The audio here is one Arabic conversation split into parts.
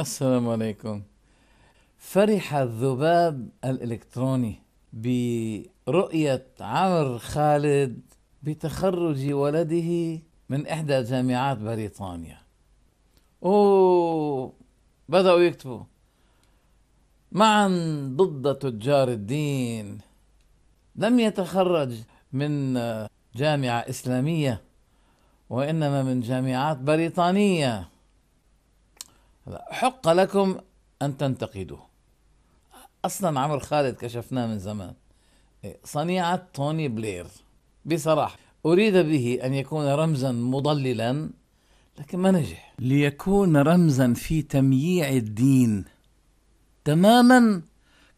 السلام عليكم فرح الذباب الإلكتروني برؤية عمر خالد بتخرج ولده من إحدى جامعات بريطانيا أوه بدأوا يكتبوا معا ضد تجار الدين لم يتخرج من جامعة إسلامية وإنما من جامعات بريطانية حق لكم أن تنتقدوه أصلا عمر خالد كشفناه من زمان صنيعة توني بلير بصراحة أريد به أن يكون رمزا مضللا لكن ما نجح ليكون رمزا في تمييع الدين تماما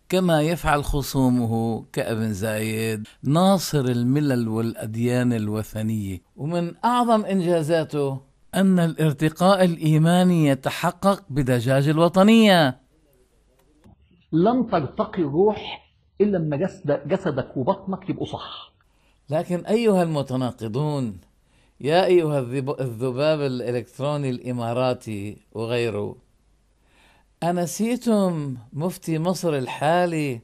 كما يفعل خصومه كابن زايد ناصر الملل والأديان الوثنية ومن أعظم إنجازاته أن الارتقاء الإيماني يتحقق بدجاج الوطنية لن ترتقي الروح إلا لما جسد جسدك وبطنك يبقوا صح لكن أيها المتناقضون يا أيها الذباب الإلكتروني الإماراتي وغيره أنسيتم مفتي مصر الحالي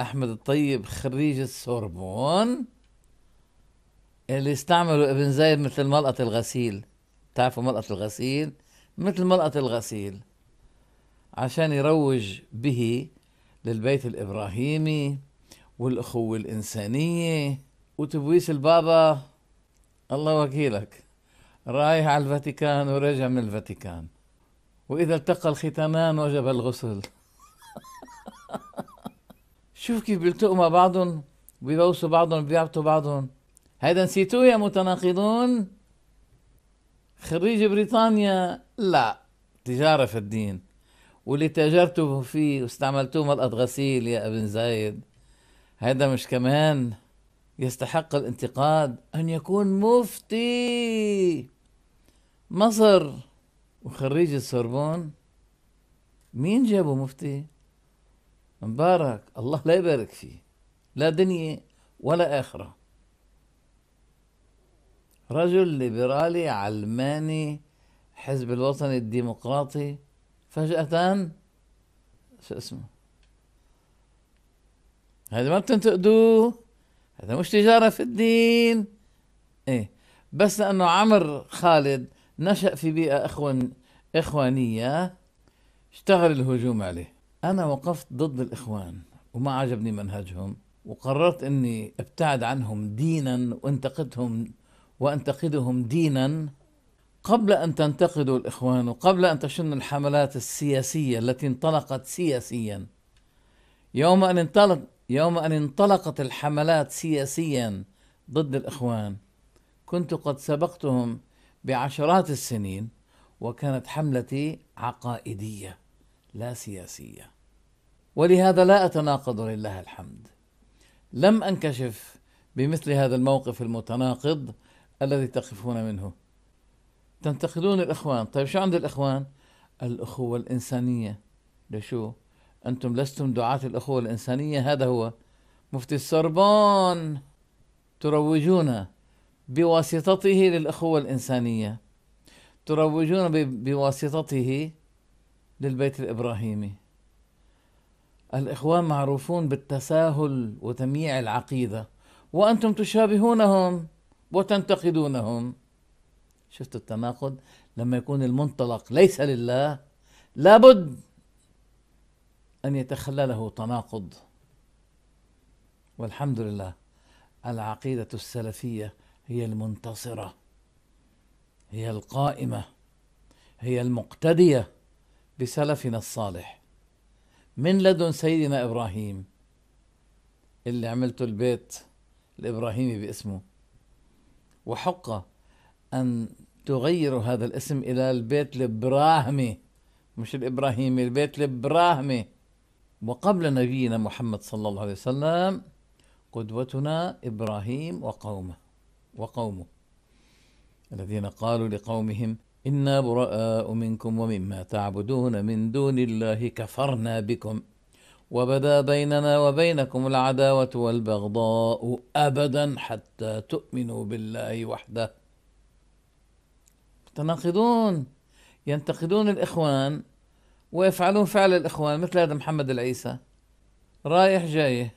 أحمد الطيب خريج السوربون اللي استعملوا ابن زايد مثل ملقة الغسيل تعرفوا ملقط الغسيل مثل ملقط الغسيل عشان يروج به للبيت الإبراهيمي والأخوة الإنسانية وتبويس البابا الله وكيلك رايح على الفاتيكان ورجع من الفاتيكان وإذا التقى الختامان وجب الغسل شوف كيف بيلتقوا مع بعضهم بيبوسوا بعضهم بيعبطوا بعضهم هيدا نسيتوه يا متناقضون خريج بريطانيا لا تجارة في الدين واللي تاجرتوا فيه واستعملتوه ملقط غسيل يا ابن زايد هذا مش كمان يستحق الانتقاد أن يكون مفتي مصر وخريج السوربون مين جابوا مفتي مبارك الله لا يبارك فيه لا دنيا ولا آخرة رجل ليبرالي علماني حزب الوطني الديمقراطي فجأة شو اسمه هذا ما بتنتقدوه هذا مش تجارة في الدين ايه بس لأنه عمر خالد نشأ في بيئة إخوان إخوانية اشتغل الهجوم عليه أنا وقفت ضد الإخوان وما عجبني منهجهم وقررت أني ابتعد عنهم دينا وانتقدهم وانتقدهم دينا قبل ان تنتقدوا الاخوان وقبل ان تشن الحملات السياسيه التي انطلقت سياسيا يوم ان انطلق يوم ان انطلقت الحملات سياسيا ضد الاخوان كنت قد سبقتهم بعشرات السنين وكانت حملتي عقائديه لا سياسيه ولهذا لا اتناقض لله الحمد لم انكشف بمثل هذا الموقف المتناقض الذي تقفون منه تنتقدون الإخوان طيب شو عند الإخوان الأخوة الإنسانية لشو أنتم لستم دعاة الأخوة الإنسانية هذا هو مفتي السربون تروجون بواسطته للأخوة الإنسانية تروجون بواسطته للبيت الإبراهيمي الإخوان معروفون بالتساهل وتمييع العقيدة وأنتم تشابهونهم وتنتقدونهم شفت التناقض لما يكون المنطلق ليس لله لابد أن يتخلله تناقض والحمد لله العقيدة السلفية هي المنتصرة هي القائمة هي المقتدية بسلفنا الصالح من لدن سيدنا إبراهيم اللي عملته البيت الإبراهيمي باسمه وحق أن تغيروا هذا الاسم إلى البيت الإبراهيمي مش الإبراهيمي البيت الإبراهيمي وقبل نبينا محمد صلى الله عليه وسلم قدوتنا إبراهيم وقومه وقومه الذين قالوا لقومهم إنا براء منكم ومما تعبدون من دون الله كفرنا بكم وبدا بيننا وبينكم العداوة والبغضاء أبدا حتى تؤمنوا بالله وحده تناقضون ينتقدون الإخوان ويفعلون فعل الإخوان مثل هذا محمد العيسى رايح جاي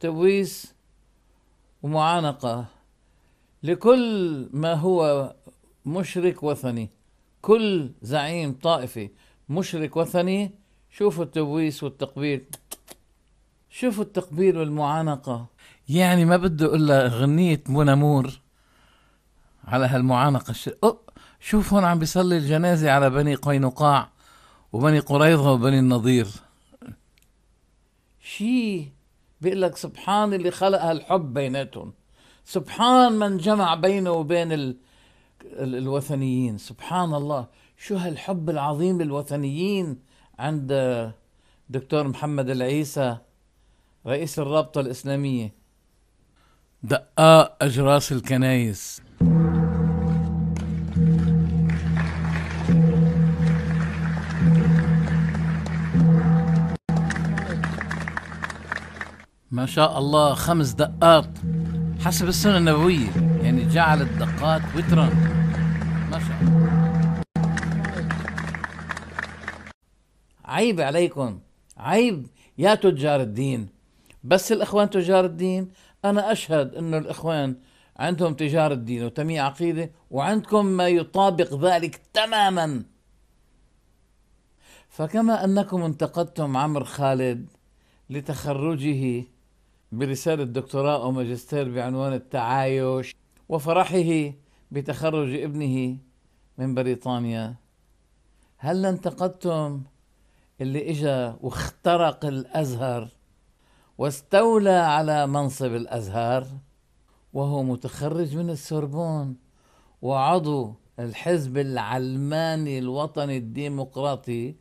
تبويس ومعانقة لكل ما هو مشرك وثني كل زعيم طائفي مشرك وثني شوفوا التبويس والتقبيل شوفوا التقبيل والمعانقة يعني ما بده إلا غنية منامور على هالمعانقة الش... شوف هون عم بيصلي الجنازة على بني قينقاع وبني قريظة وبني النضير شيء بيقول لك سبحان اللي خلق هالحب بيناتهم سبحان من جمع بينه وبين ال... ال... الوثنيين سبحان الله شو هالحب العظيم للوثنيين عند دكتور محمد العيسى رئيس الرابطة الإسلامية دقاء أجراس الكنايس ما شاء الله خمس دقات حسب السنة النبوية يعني جعل الدقات وترا ما شاء الله عيب عليكم عيب يا تجار الدين بس الاخوان تجار الدين انا اشهد انه الاخوان عندهم تجار الدين وتمية عقيدة وعندكم ما يطابق ذلك تماما فكما أنكم انتقدتم عمر خالد لتخرجه برسالة دكتوراه أو ماجستير بعنوان التعايش وفرحه بتخرج ابنه من بريطانيا هل انتقدتم اللي اجا واخترق الازهر واستولى على منصب الازهار وهو متخرج من السوربون وعضو الحزب العلماني الوطني الديمقراطي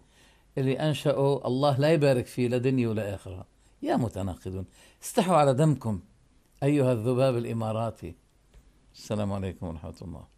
اللي انشاه الله لا يبارك فيه لدنيا ولا اخره يا متناقضون استحوا على دمكم ايها الذباب الاماراتي السلام عليكم ورحمه الله